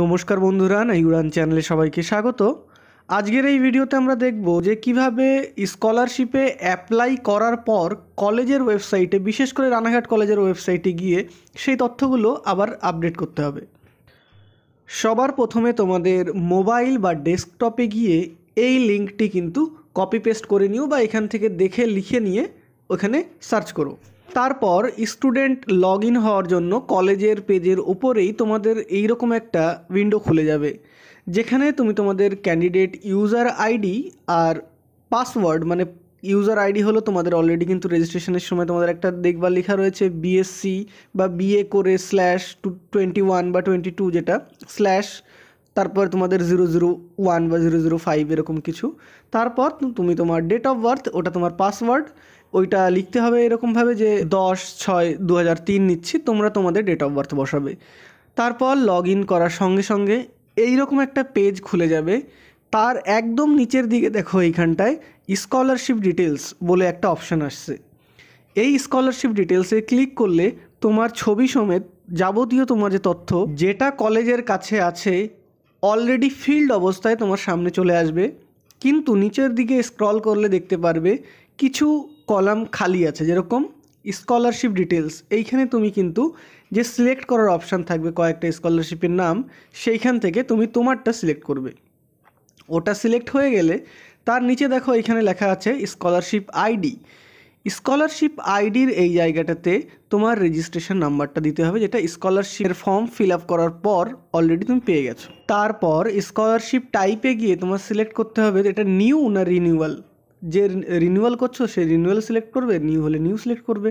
নমস্কার বন্ধুরা নাইউরান চ্যানেলে সবাইকে স্বাগত আজকের এই ভিডিওতে আমরা দেখব যে কিভাবে স্কলারশিপে অ্যাপ্লাই করার পর কলেজের ওয়েবসাইটে বিশেষ করে রানাঘাট কলেজের ওয়েবসাইটে গিয়ে সেই তথ্যগুলো আবার আপডেট করতে হবে সবার প্রথমে তোমাদের মোবাইল বা ডেস্কটপে গিয়ে এই লিঙ্কটি কিন্তু কপি পেস্ট করে নিও বা এখান থেকে দেখে লিখে নিয়ে ওখানে সার্চ করো তারপর স্টুডেন্ট লগ ইন হওয়ার জন্য কলেজের পেজের ওপরেই তোমাদের এই রকম একটা উইন্ডো খুলে যাবে যেখানে তুমি তোমাদের ক্যান্ডিডেট ইউজার আইডি আর পাসওয়ার্ড মানে ইউজার আইডি হলো তোমাদের অলরেডি কিন্তু রেজিস্ট্রেশনের সময় তোমাদের একটা দেখবার লেখা রয়েছে বিএসসি বা বিএ করে স্ল্যাশ টু টোয়েন্টি ওয়ান বা টোয়েন্টি টু যেটা স্ল্যাশ তারপর তোমাদের জিরো জিরো ওয়ান বা জিরো জিরো ফাইভ এরকম কিছু তারপর তুমি তোমার ডেট অফ বার্থ ওটা তোমার পাসওয়ার্ড ওইটা লিখতে হবে এরকমভাবে যে দশ ছয় দু নিচ্ছি তোমরা তোমাদের ডেট অফ বার্থ বসাবে তারপর লগ ইন করার সঙ্গে সঙ্গে এই রকম একটা পেজ খুলে যাবে তার একদম নিচের দিকে দেখো এইখানটায় স্কলারশিপ ডিটেলস বলে একটা অপশান আসছে এই স্কলারশিপ ডিটেলসে ক্লিক করলে তোমার ছবি সমেত যাবতীয় তোমার যে তথ্য যেটা কলেজের কাছে আছে অলরেডি ফিল্ড অবস্থায় তোমার সামনে চলে আসবে কিন্তু নিচের দিকে স্ক্রল করলে দেখতে পারবে কিছু কলাম খালি আছে যেরকম স্কলারশিপ ডিটেলস এইখানে তুমি কিন্তু যে সিলেক্ট করার অপশান থাকবে কয়েকটা স্কলারশিপের নাম সেইখান থেকে তুমি তোমারটা সিলেক্ট করবে ওটা সিলেক্ট হয়ে গেলে তার নিচে দেখো এখানে লেখা আছে স্কলারশিপ আইডি স্কলারশিপ আইডির এই জায়গাটাতে তোমার রেজিস্ট্রেশন নাম্বারটা দিতে হবে যেটা স্কলারশিপের ফর্ম ফিল আপ করার পর অলরেডি তুমি পেয়ে গেছো তারপর স্কলারশিপ টাইপে গিয়ে তোমার সিলেক্ট করতে হবে এটা নিউ না রিনিউয়াল যে রিনিউয়াল করছো সে রিনিউয়াল সিলেক্ট করবে নিউ হলে নিউ সিলেক্ট করবে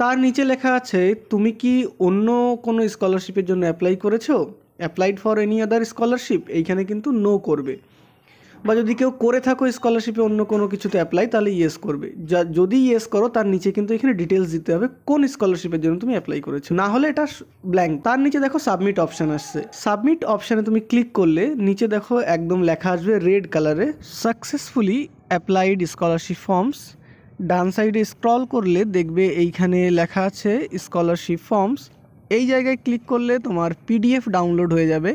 তার নিচে লেখা আছে তুমি কি অন্য কোনো স্কলারশিপের জন্য অ্যাপ্লাই করেছো applied for any other scholarship এইখানে কিন্তু নো করবে বা যদি কেউ করে থাকো স্কলারশিপে অন্য কোনো কিছুতে অ্যাপ্লাই তাহলে ইয়েস করবে যা যদি ইয়েস করো তার নিচে কিন্তু এখানে ডিটেলস দিতে হবে কোন স্কলারশিপের জন্য তুমি অ্যাপ্লাই করেছো না হলে এটা ব্ল্যাঙ্ক তার নিচে দেখো সাবমিট অপশান আসছে সাবমিট অপশানে তুমি ক্লিক করলে নিচে দেখো একদম লেখা আসবে রেড কালারে সাকসেসফুলি অ্যাপ্লাইড স্কলারশিপ ফর্মস ডান সাইডে স্ক্রল করলে দেখবে এইখানে লেখা আছে স্কলারশিপ ফর্মস এই জায়গায় ক্লিক করলে তোমার পিডিএফ ডাউনলোড হয়ে যাবে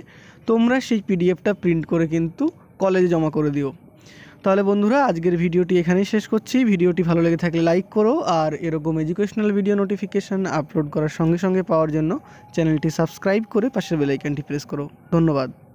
তোমরা সেই পিডিএফটা প্রিন্ট করে কিন্তু কলেজে জমা করে দিও তাহলে বন্ধুরা আজকের ভিডিওটি এখানেই শেষ করছি ভিডিওটি ভালো লেগে থাকলে লাইক করো আর এরকম এডুকেশনাল ভিডিও নোটিফিকেশান আপলোড করার সঙ্গে সঙ্গে পাওয়ার জন্য চ্যানেলটি সাবস্ক্রাইব করে পাশের বেলাইকানটি প্রেস করো ধন্যবাদ